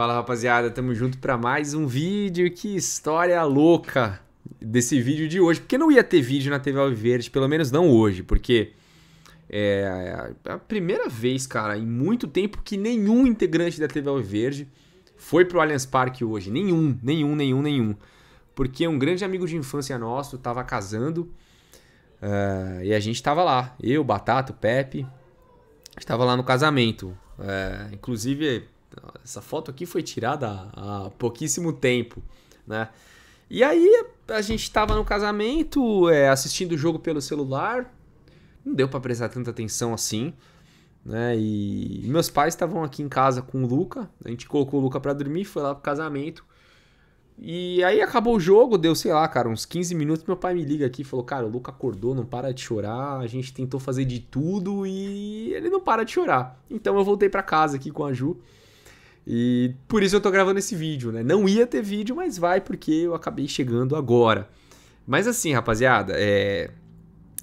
Fala rapaziada, tamo junto para mais um vídeo. Que história louca desse vídeo de hoje. Porque não ia ter vídeo na TV Alviverde, pelo menos não hoje, porque é, é a primeira vez, cara, em muito tempo que nenhum integrante da TV Alviverde foi pro Allianz Parque hoje. Nenhum, nenhum, nenhum, nenhum. Porque um grande amigo de infância nosso tava casando uh, e a gente tava lá. Eu, Batata, o Pepe. A gente tava lá no casamento. Uh, inclusive essa foto aqui foi tirada há pouquíssimo tempo, né? E aí a gente estava no casamento, é, assistindo o jogo pelo celular. Não deu para prestar tanta atenção assim, né? E meus pais estavam aqui em casa com o Luca. A gente colocou o Luca para dormir, foi lá pro casamento. E aí acabou o jogo, deu, sei lá, cara, uns 15 minutos, meu pai me liga aqui e falou: "Cara, o Luca acordou, não para de chorar. A gente tentou fazer de tudo e ele não para de chorar". Então eu voltei para casa aqui com a Ju. E por isso eu tô gravando esse vídeo, né? Não ia ter vídeo, mas vai porque eu acabei chegando agora. Mas assim, rapaziada, é...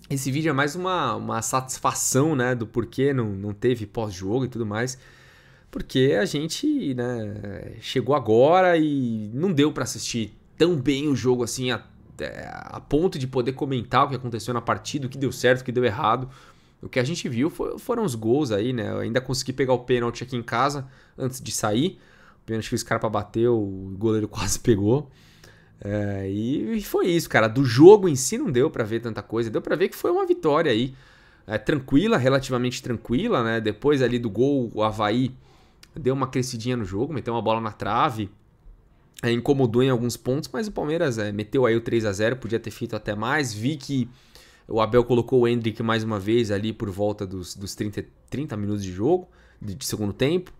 esse vídeo é mais uma, uma satisfação, né? Do porquê não, não teve pós-jogo e tudo mais. Porque a gente, né, chegou agora e não deu para assistir tão bem o jogo assim, a, é, a ponto de poder comentar o que aconteceu na partida, o que deu certo, o que deu errado. O que a gente viu foi, foram os gols aí, né? Eu ainda consegui pegar o pênalti aqui em casa antes de sair. O pênalti que o Scarpa bateu, o goleiro quase pegou. É, e, e foi isso, cara. Do jogo em si não deu para ver tanta coisa. Deu para ver que foi uma vitória aí. É, tranquila, relativamente tranquila, né? Depois ali do gol, o Havaí deu uma crescidinha no jogo, meteu uma bola na trave. É, incomodou em alguns pontos, mas o Palmeiras é, meteu aí o 3 a 0 podia ter feito até mais. Vi que o Abel colocou o Hendrick mais uma vez ali por volta dos, dos 30, 30 minutos de jogo, de, de segundo tempo.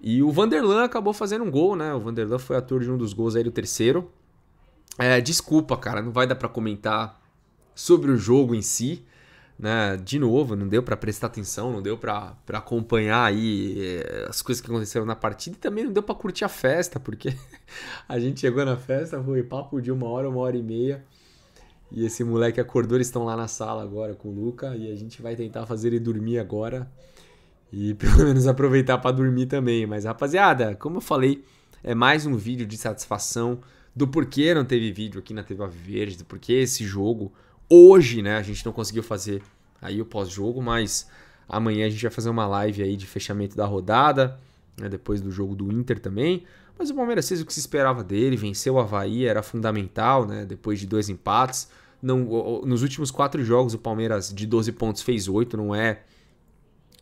E o Vanderlan acabou fazendo um gol, né? O Vanderlan foi ator de um dos gols aí do terceiro. É, desculpa, cara, não vai dar para comentar sobre o jogo em si, né? De novo, não deu para prestar atenção, não deu para acompanhar aí eh, as coisas que aconteceram na partida e também não deu para curtir a festa, porque a gente chegou na festa, foi papo de uma hora, uma hora e meia. E esse moleque acordou, eles estão lá na sala agora com o Luca e a gente vai tentar fazer ele dormir agora. E pelo menos aproveitar para dormir também. Mas rapaziada, como eu falei, é mais um vídeo de satisfação do porquê não teve vídeo aqui na TV Verde, do porquê esse jogo hoje, né, a gente não conseguiu fazer aí o pós-jogo, mas amanhã a gente vai fazer uma live aí de fechamento da rodada, né, depois do jogo do Inter também. Mas o Palmeiras fez o que se esperava dele, venceu o Havaí, era fundamental, né? Depois de dois empates. Não, nos últimos quatro jogos, o Palmeiras de 12 pontos fez oito, não é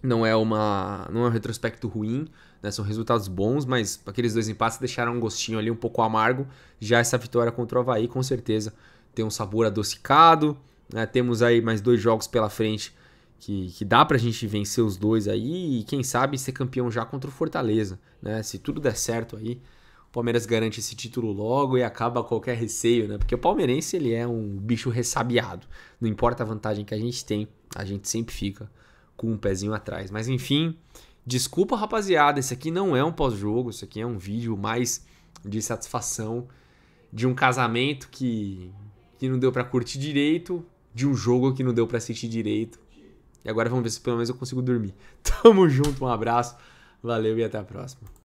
não é uma não é um retrospecto ruim, né? São resultados bons, mas aqueles dois empates deixaram um gostinho ali um pouco amargo. Já essa vitória contra o Havaí, com certeza, tem um sabor adocicado. Né? Temos aí mais dois jogos pela frente que, que dá pra gente vencer os dois aí e quem sabe ser campeão já contra o Fortaleza, né? Se tudo der certo aí, o Palmeiras garante esse título logo e acaba qualquer receio, né? Porque o palmeirense ele é um bicho ressabiado. Não importa a vantagem que a gente tem, a gente sempre fica com um pezinho atrás. Mas enfim, desculpa rapaziada, esse aqui não é um pós-jogo, isso aqui é um vídeo mais de satisfação de um casamento que que não deu para curtir direito, de um jogo que não deu para assistir direito e agora vamos ver se pelo menos eu consigo dormir. Tamo junto, um abraço, valeu e até a próxima.